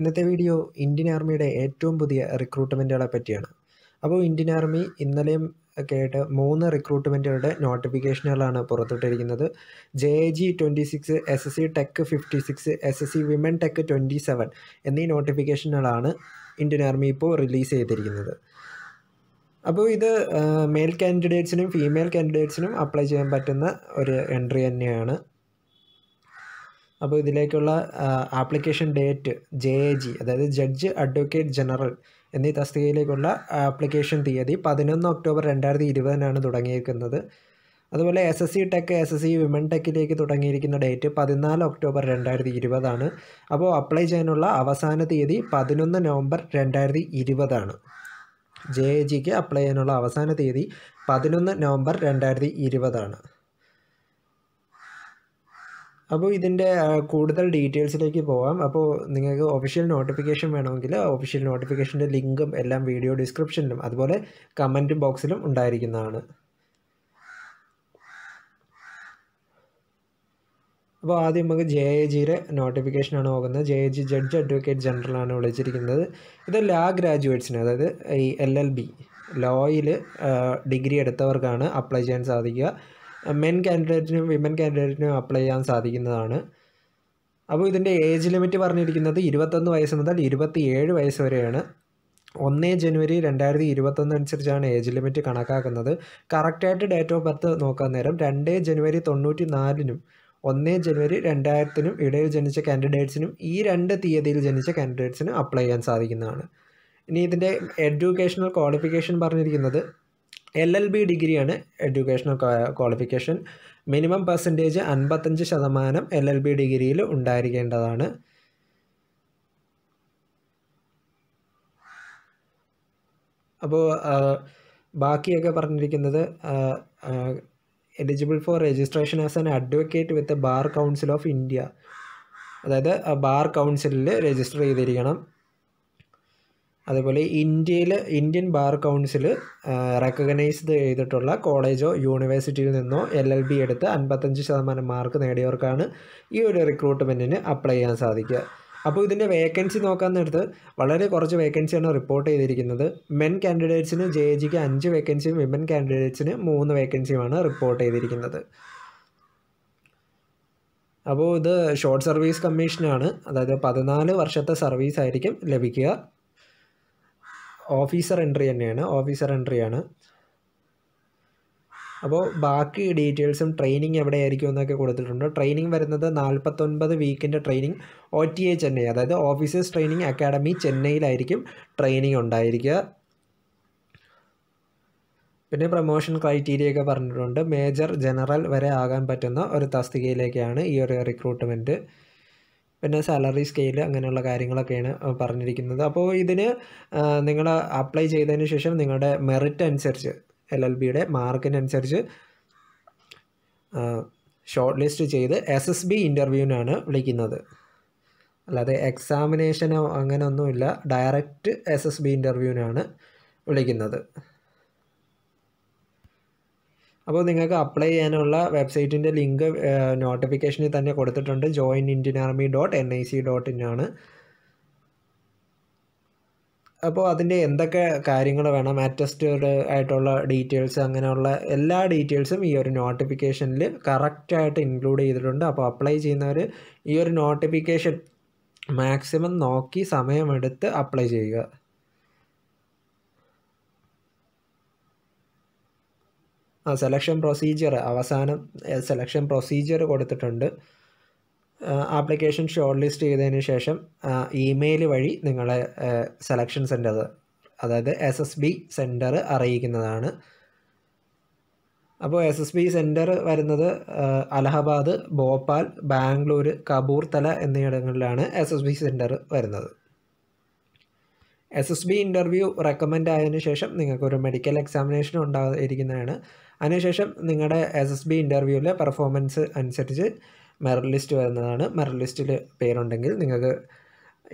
ഇന്നത്തെ video Indian ആർമിയുടെ ഏറ്റവും പുതിയ റിക്രൂട്ട്മെൻറ്റുകളെ പറ്റിയാണ് അപ്പോൾ ഇന്ത്യൻ ആർമി ഇന്നലെയും ഒക്കെ ആയിട്ട് മൂന്ന് റിക്രൂട്ട്മെൻറ്റുകളുടെ നോട്ടിഫിക്കേഷനുകളാണ് പുറത്തുവിട്ടിരിക്കുന്നത് J A G twenty six S S C tech fifty six S S C women tech twenty seven എന്നീ നോട്ടിഫിക്കേഷനുകളാണ് ഇന്ത്യൻ ആർമി ഇപ്പോൾ റിലീസ് ചെയ്തിരിക്കുന്നത് അപ്പോൾ ഇത് മെയിൽ കാൻഡിഡേറ്റ്സിനും ഫീമെയിൽ കാൻഡിഡേറ്റ്സിനും അപ്ലൈ ചെയ്യാൻ പറ്റുന്ന ഒരു എൻട്രി തന്നെയാണ് അപ്പോൾ ഇതിലേക്കുള്ള application date J A G അതായത് ജഡ്ജ് അഡ്വക്കേറ്റ് ജനറൽ എന്നീ തസ്തികയിലേക്കുള്ള ആപ്ലിക്കേഷൻ തീയതി പതിനൊന്ന് ഒക്ടോബർ രണ്ടായിരത്തി ഇരുപതിനാണ് തുടങ്ങിയിരിക്കുന്നത് അതുപോലെ S S C tech S S C women ടെക്കിലേക്ക് തുടങ്ങിയിരിക്കുന്ന ഡേറ്റ് പതിനാല് ഒക്ടോബർ രണ്ടായിരത്തി ഇരുപതാണ് അപ്പോൾ അപ്ലൈ ചെയ്യാനുള്ള അവസാന തീയതി പതിനൊന്ന് നവംബർ രണ്ടായിരത്തി ഇരുപതാണ് ജെ എ ജിക്ക് അപ്ലൈ ചെയ്യാനുള്ള അവസാന തീയതി പതിനൊന്ന് നവംബർ രണ്ടായിരത്തി ഇരുപതാണ് അപ്പോൾ ഇതിൻ്റെ കൂടുതൽ ഡീറ്റെയിൽസിലേക്ക് പോകാം അപ്പോൾ നിങ്ങൾക്ക് ഒഫീഷ്യൽ നോട്ടിഫിക്കേഷൻ വേണമെങ്കിൽ ഒഫീഷ്യൽ നോട്ടിഫിക്കേഷൻ്റെ ലിങ്കും എല്ലാം വീഡിയോ ഡിസ്ക്രിപ്ഷനിലും അതുപോലെ കമൻറ്റ് ബോക്സിലും ഉണ്ടായിരിക്കുന്നതാണ് അപ്പോൾ ആദ്യം നമുക്ക് ജെ എ ജിയുടെ നോട്ടിഫിക്കേഷനാണ് നോക്കുന്നത് J A G judge advocate ജനറലാണ് വിളിച്ചിരിക്കുന്നത് ഇത് ലാ ഗ്രാജുവേറ്റ്സിന് അതായത് ഈ എൽ എൽ ബി ലോയിൽ ഡിഗ്രി എടുത്തവർക്കാണ് അപ്ലൈ ചെയ്യാൻ സാധിക്കുക മെൻ കാൻഡിഡേറ്റിനും വിമൻ കാൻഡിഡേറ്റിനും അപ്ലൈ ചെയ്യാൻ സാധിക്കുന്നതാണ് അപ്പോൾ ഇതിൻ്റെ ഏജ് ലിമിറ്റ് പറഞ്ഞിരിക്കുന്നത് ഇരുപത്തൊന്ന് വയസ്സ് മുതൽ ഇരുപത്തി ഏഴ് വയസ്സ് വരെയാണ് ഒന്ന് ജനുവരി രണ്ടായിരത്തി ഇരുപത്തൊന്ന് അനുസരിച്ചാണ് ഏജ് ലിമിറ്റ് കണക്കാക്കുന്നത് കറക്റ്റായിട്ട് ഡേറ്റ് ഓഫ് ബർത്ത് നോക്കാൻ നേരം രണ്ട് ജനുവരി തൊണ്ണൂറ്റി നാലിനും ഒന്ന് ജനുവരി രണ്ടായിരത്തിനും ഇടയിൽ ജനിച്ച കാൻഡിഡേറ്റ്സിനും ഈ രണ്ട് തീയതിയിൽ ജനിച്ച കാൻഡിഡേറ്റ്സിനും അപ്ലൈ ചെയ്യാൻ സാധിക്കുന്നതാണ് ഇനി ഇതിൻ്റെ എഡ്യൂക്കേഷണൽ ക്വാളിഫിക്കേഷൻ പറഞ്ഞിരിക്കുന്നത് എൽ എൽ ബി ഡിഗ്രിയാണ് എഡ്യൂക്കേഷണൽ ക്വാളിഫിക്കേഷൻ മിനിമം പെർസെൻറ്റേജ് അൻപത്തഞ്ച് ശതമാനം എൽ എൽ ബി ഡിഗ്രിയിൽ ഉണ്ടായിരിക്കേണ്ടതാണ് അപ്പോൾ ബാക്കിയൊക്കെ പറഞ്ഞിരിക്കുന്നത് eligible for registration as an advocate with bar council of India അതായത് ബാർ കൗൺസിലിൽ രജിസ്റ്റർ ചെയ്തിരിക്കണം അതേപോലെ ഇന്ത്യയിൽ ഇന്ത്യൻ ബാർ കൗൺസിൽ റെക്കഗ്നൈസ്ഡ് ചെയ്തിട്ടുള്ള കോളേജോ യൂണിവേഴ്സിറ്റിയിൽ നിന്നോ എൽ എൽ ബി എടുത്ത് അൻപത്തഞ്ച് ശതമാനം മാർക്ക് നേടിയവർക്കാണ് ഈ ഒരു റിക്രൂട്ട്മെൻറ്റിന് അപ്ലൈ ചെയ്യാൻ സാധിക്കുക അപ്പോൾ ഇതിൻ്റെ വേക്കൻസി നോക്കാമെന്നെടുത്ത് വളരെ കുറച്ച് വേക്കൻസിയാണ് റിപ്പോർട്ട് ചെയ്തിരിക്കുന്നത് മെൻ കാൻഡിഡേറ്റ്സിന് ജെ ജിക്ക് അഞ്ച് വേക്കൻസിയും വിമൻ കാൻഡിഡേറ്റ്സിന് മൂന്ന് വേക്കൻസിയുമാണ് റിപ്പോർട്ട് ചെയ്തിരിക്കുന്നത് അപ്പോൾ ഇത് ഷോർട്ട് സർവീസ് കമ്മീഷനാണ് അതായത് പതിനാല് വർഷത്തെ സർവീസ് ആയിരിക്കും ലഭിക്കുക ഓഫീസർ എൻട്രി തന്നെയാണ് ഓഫീസർ എൻട്രി ആണ് അപ്പോൾ ബാക്കി ഡീറ്റെയിൽസും ട്രെയിനിങ് എവിടെയായിരിക്കും എന്നൊക്കെ കൊടുത്തിട്ടുണ്ട് ട്രെയിനിങ് വരുന്നത് നാൽപ്പത്തൊൻപത് വീക്കിൻ്റെ training O T A Chennai അതായത് ഓഫീസേഴ്സ് ട്രെയിനിങ് അക്കാഡമി ചെന്നൈയിലായിരിക്കും ട്രെയിനിങ് ഉണ്ടായിരിക്കുക പിന്നെ പ്രൊമോഷൻ ക്രൈറ്റീരിയ ഒക്കെ പറഞ്ഞിട്ടുണ്ട് മേജർ ജനറൽ വരെ ആകാൻ പറ്റുന്ന ഒരു തസ്തികയിലേക്കാണ് ഈ ഒരു റിക്രൂട്ട്മെൻറ്റ് പിന്നെ സാലറി സ്കെയിൽ അങ്ങനെയുള്ള കാര്യങ്ങളൊക്കെയാണ് പറഞ്ഞിരിക്കുന്നത് അപ്പോൾ ഇതിന് നിങ്ങൾ അപ്ലൈ ചെയ്തതിന് ശേഷം നിങ്ങളുടെ മെറിറ്റ് അനുസരിച്ച് എൽ എൽ ബിയുടെ മാർക്കിനനുസരിച്ച് ഷോർട്ട് ലിസ്റ്റ് ചെയ്ത് എസ് എസ് ബി ഇൻ്റർവ്യൂവിനാണ് വിളിക്കുന്നത് അല്ലാതെ എക്സാമിനേഷനോ അങ്ങനെയൊന്നുമില്ല ഡയറക്റ്റ് എസ് എസ് ബി ഇൻ്റർവ്യൂവിനാണ് വിളിക്കുന്നത് അപ്പോൾ നിങ്ങൾക്ക് അപ്ലൈ ചെയ്യാനുള്ള വെബ്സൈറ്റിൻ്റെ ലിങ്ക് നോട്ടിഫിക്കേഷനിൽ തന്നെ കൊടുത്തിട്ടുണ്ട് join Indian army dot N I C dot in ആണ് അപ്പോൾ അതിൻ്റെ എന്തൊക്കെ കാര്യങ്ങൾ വേണം അറ്റസ്റ്റഡ് ആയിട്ടുള്ള ഡീറ്റെയിൽസ് അങ്ങനെയുള്ള എല്ലാ ഡീറ്റെയിൽസും ഈ ഒരു നോട്ടിഫിക്കേഷനിൽ കറക്റ്റായിട്ട് ഇൻക്ലൂഡ് ചെയ്തിട്ടുണ്ട് അപ്പോൾ അപ്ലൈ ചെയ്യുന്നവർ ഈ ഒരു നോട്ടിഫിക്കേഷൻ മാക്സിമം നോക്കി സമയമെടുത്ത് അപ്ലൈ ചെയ്യുക ആ സെലക്ഷൻ പ്രൊസീജിയർ അവസാനം സെലക്ഷൻ പ്രൊസീജിയർ കൊടുത്തിട്ടുണ്ട് ആപ്ലിക്കേഷൻ ഷോർട്ട് ലിസ്റ്റ് ചെയ്തതിന് ശേഷം ഇമെയിൽ വഴി നിങ്ങളെ സെലക്ഷൻ സെൻറ്റർ അതായത് എസ് എസ് ബി സെൻറ്റർ അറിയിക്കുന്നതാണ് അപ്പോൾ എസ് എസ് ബി സെൻറ്റർ വരുന്നത് അലഹബാദ് ഭോപ്പാൽ ബാംഗ്ലൂർ കപൂർത്തല എന്നിവിടങ്ങളിലാണ് എസ് എസ് ബി സെൻറ്റർ വരുന്നത് S S B interview recommend ആയതിനു ശേഷം നിങ്ങൾക്കൊരു മെഡിക്കൽ എക്സാമിനേഷൻ ഉണ്ടായിരിക്കുന്നതാണ് അതിനുശേഷം നിങ്ങളുടെ എസ് എസ് ബി ഇൻ്റർവ്യൂവിലെ പെർഫോമൻസ് അനുസരിച്ച് മെറിറ്റ് ലിസ്റ്റ് വരുന്നതാണ് മെറിറ്റ് ലിസ്റ്റിൽ പേരുണ്ടെങ്കിൽ നിങ്ങൾക്ക്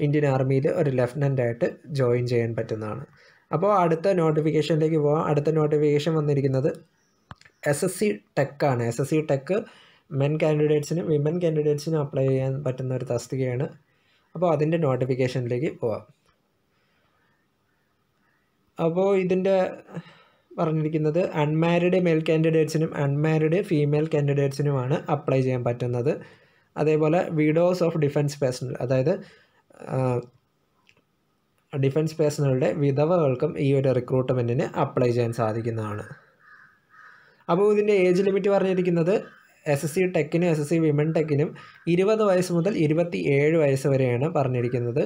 ഇന്ത്യൻ ആർമിയിൽ ഒരു ലെഫ്റ്റനൻ്റ് ആയിട്ട് ജോയിൻ ചെയ്യാൻ പറ്റുന്നതാണ് അപ്പോൾ അടുത്ത നോട്ടിഫിക്കേഷനിലേക്ക് പോകാം അടുത്ത നോട്ടിഫിക്കേഷൻ വന്നിരിക്കുന്നത് എസ് എസ് സി ടെക്കാണ് S S C tech men കാൻഡിഡേറ്റ്സിനും വിമൻ കാൻഡിഡേറ്റ്സിനും അപ്ലൈ ചെയ്യാൻ പറ്റുന്ന ഒരു തസ്തികയാണ് അപ്പോൾ അതിൻ്റെ നോട്ടിഫിക്കേഷനിലേക്ക് പോവാം അപ്പോൾ ഇതിൻ്റെ പറഞ്ഞിരിക്കുന്നത് അൺമാരിഡ് മെയിൽ കാൻഡിഡേറ്റ്സിനും അൺമാരിഡ് ഫീമെയിൽ കാൻഡിഡേറ്റ്സിനുമാണ് അപ്ലൈ ചെയ്യാൻ പറ്റുന്നത് അതേപോലെ വിഡോസ് ഓഫ് ഡിഫൻസ് പേഴ്സണൽ അതായത് ഡിഫൻസ് പേഴ്സണലുടെ വിധവകൾക്കും ഈ ഒരു റിക്രൂട്ട്മെൻറ്റിന് അപ്ലൈ ചെയ്യാൻ സാധിക്കുന്നതാണ് അപ്പോൾ ഇതിൻ്റെ ഏജ് ലിമിറ്റ് പറഞ്ഞിരിക്കുന്നത് എസ് എസ് സി ടെക്കിനും എസ് എസ് സി വിമൺ ടെക്കിനും ഇരുപത് വയസ്സ് മുതൽ ഇരുപത്തി ഏഴ് വയസ്സ് വരെയാണ് പറഞ്ഞിരിക്കുന്നത്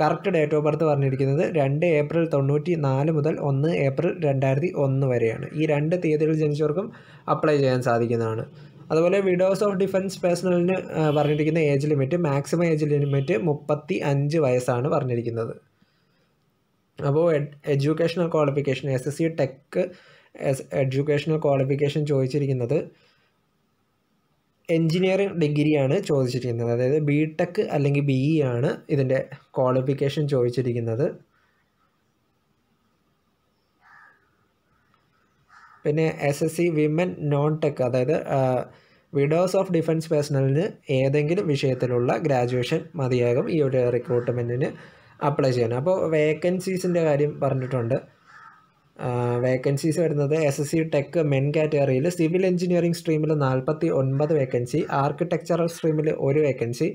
കറക്റ്റ് ഡേറ്റ് ഓഫ് ബർത്ത് പറഞ്ഞിരിക്കുന്നത് രണ്ട് ഏപ്രിൽ തൊണ്ണൂറ്റി നാല് മുതൽ ഒന്ന് ഏപ്രിൽ രണ്ടായിരത്തി ഒന്ന് വരെയാണ് ഈ രണ്ട് തീയതികളിൽ ജനിച്ചവർക്കും അപ്ലൈ ചെയ്യാൻ സാധിക്കുന്നതാണ് അതുപോലെ വിഡോസ് ഓഫ് ഡിഫൻസ് പേഴ്സണലിന് പറഞ്ഞിരിക്കുന്ന age limit maximum age limit മുപ്പത്തി അഞ്ച് വയസ്സാണ് പറഞ്ഞിരിക്കുന്നത് അപ്പോൾ educational qualification S S C tech S educational qualification ചോദിച്ചിരിക്കുന്നത് എൻജിനീയറിംഗ് ഡിഗ്രിയാണ് ചോദിച്ചിരിക്കുന്നത് അതായത് ബി ടെക് അല്ലെങ്കിൽ ബി ഇ e ആണ് ഇതിൻ്റെ ക്വാളിഫിക്കേഷൻ ചോദിച്ചിരിക്കുന്നത് പിന്നെ S S C women non tech അതായത് വിഡോസ് ഓഫ് ഡിഫൻസ് പേഴ്സണലിന് ഏതെങ്കിലും വിഷയത്തിലുള്ള ഗ്രാജുവേഷൻ മതിയാകും ഈ ഒരു റിക്രൂട്ട്മെൻറ്റിന് അപ്ലൈ ചെയ്യാൻ അപ്പോൾ വേക്കൻസീസിൻ്റെ കാര്യം പറഞ്ഞിട്ടുണ്ട് വേക്കൻസീസ് വരുന്നത് S S C tech men കാറ്റഗറിയിൽ സിവിൽ എഞ്ചിനീയറിംഗ് സ്ട്രീമിൽ നാൽപ്പത്തി ഒൻപത് വേക്കൻസി ആർക്കിടെക്ചറൽ സ്ട്രീമിൽ ഒരു വേക്കൻസി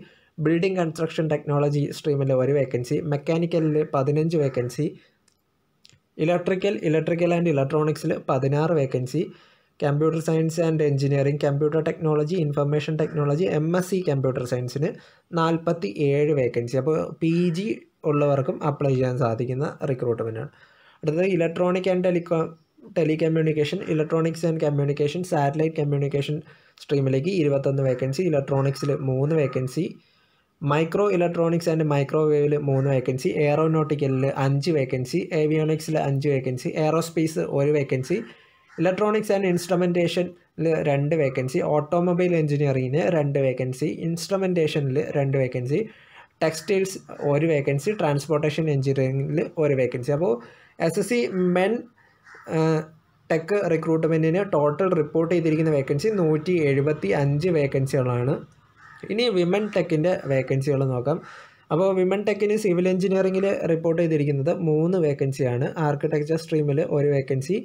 ബിൽഡിംഗ് കൺസ്ട്രക്ഷൻ ടെക്നോളജി സ്ട്രീമിൽ ഒരു വേക്കൻസി മെക്കാനിക്കലിൽ പതിനഞ്ച് വേക്കൻസി ഇലക്ട്രിക്കൽ ഇലക്ട്രിക്കൽ ആൻഡ് ഇലക്ട്രോണിക്സിൽ പതിനാറ് vacancy computer science and engineering computer technology information technology M S C computer സയൻസിന് നാൽപ്പത്തി ഏഴ് വേക്കൻസി അപ്പോൾ പി ജി ഉള്ളവർക്കും അപ്ലൈ ചെയ്യാൻ സാധിക്കുന്ന റിക്രൂട്ട്മെൻറ്റാണ് അടുത്തത് electronic and telecom telecommunication electronics and communication satellite communication സ്ട്രീമിലേക്ക് ഇരുപത്തൊന്ന് വേക്കൻസി ഇലക്ട്രോണിക്സിൽ മൂന്ന് വേക്കൻസി മൈക്രോ ഇലക്ട്രോണിക്സ് ആൻഡ് മൈക്രോവേവിൽ മൂന്ന് വേക്കൻസി എയറോനോട്ടിക്കലിൽ അഞ്ച് വേക്കൻസി ഏവിയോണിക്സിൽ അഞ്ച് വേക്കൻസി എയറോസ്പേസ് ഒരു വേക്കൻസി ഇലക്ട്രോണിക്സ് ആൻഡ് ഇൻസ്ട്രുമെൻറ്റേഷനിൽ രണ്ട് വേക്കൻസി ഓട്ടോമൊബൈൽ എഞ്ചിനീയറിങ്ങിന് രണ്ട് വേക്കൻസി ഇൻസ്ട്രുമെൻറ്റേഷനിൽ രണ്ട് വേക്കൻസി ടെക്സ്റ്റൈൽസ് ഒരു വേക്കൻസി ട്രാൻസ്പോർട്ടേഷൻ എഞ്ചിനീയറിങ്ങിൽ ഒരു വേക്കൻസി അപ്പോൾ S S C men tech റിക്രൂട്ട്മെൻറ്റിന് ടോട്ടൽ റിപ്പോർട്ട് ചെയ്തിരിക്കുന്ന വേക്കൻസി നൂറ്റി എഴുപത്തി അഞ്ച് വേക്കൻസികളാണ് ഇനി വിമൻ ടെക്കിൻ്റെ വേക്കൻസികൾ നോക്കാം അപ്പോൾ വിമൻ ടെക്കിന് സിവിൽ എഞ്ചിനീയറിംഗിൽ റിപ്പോർട്ട് ചെയ്തിരിക്കുന്നത് മൂന്ന് വേക്കൻസിയാണ് ആർക്കിടെക്ചർ സ്ട്രീമിൽ ഒരു വേക്കൻസി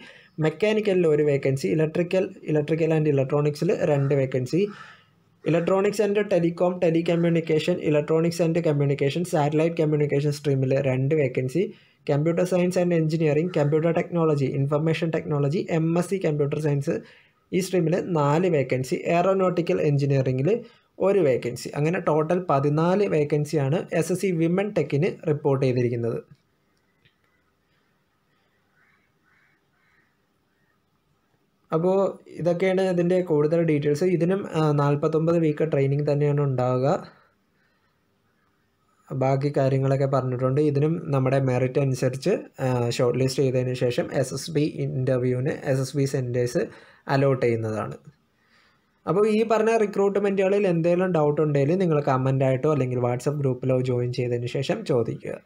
മെക്കാനിക്കലിൽ ഒരു വേക്കൻസി ഇലക്ട്രിക്കൽ ഇലക്ട്രിക്കൽ ആൻഡ് ഇലക്ട്രോണിക്സിൽ രണ്ട് vacancy electronics and telecom telecommunication electronics and communication satellite communication സ്ട്രീമിൽ രണ്ട് vacancy computer science and engineering computer technology information technology M S C computer science ഈ സ്ട്രീമിൽ നാല് വേക്കൻസി എയറോനോട്ടിക്കൽ എഞ്ചിനീയറിംഗിൽ ഒരു വേക്കൻസി അങ്ങനെ ടോട്ടൽ പതിനാല് വേക്കൻസിയാണ് എസ് എസ് സി വിമൻ ടെക്കിന് റിപ്പോർട്ട് ചെയ്തിരിക്കുന്നത് അപ്പോൾ ഇതൊക്കെയാണ് ഇതിൻ്റെ കൂടുതൽ ഡീറ്റെയിൽസ് ഇതിനും നാൽപ്പത്തൊമ്പത് വീക്ക് ട്രെയിനിങ് തന്നെയാണ് ഉണ്ടാവുക ബാക്കി കാര്യങ്ങളൊക്കെ പറഞ്ഞിട്ടുണ്ട് ഇതിനും നമ്മുടെ മെറിറ്റ് അനുസരിച്ച് ഷോർട്ട് ലിസ്റ്റ് ചെയ്തതിന് ശേഷം എസ് എസ് ബി ഇൻ്റർവ്യൂവിന് S S B centres allot ചെയ്യുന്നതാണ് അപ്പോൾ ഈ പറഞ്ഞ റിക്രൂട്ട്മെൻറ്റുകളിൽ എന്തെങ്കിലും ഡൗട്ട് ഉണ്ടെങ്കിൽ നിങ്ങൾ കമൻ്റായിട്ടോ അല്ലെങ്കിൽ വാട്സപ്പ് ഗ്രൂപ്പിലോ ജോയിൻ ചെയ്തതിന് ശേഷം ചോദിക്കുക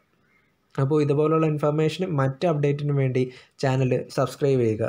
അപ്പോൾ ഇതുപോലുള്ള ഇൻഫർമേഷനും മറ്റ് അപ്ഡേറ്റിനും വേണ്ടി ചാനൽ സബ്സ്ക്രൈബ് ചെയ്യുക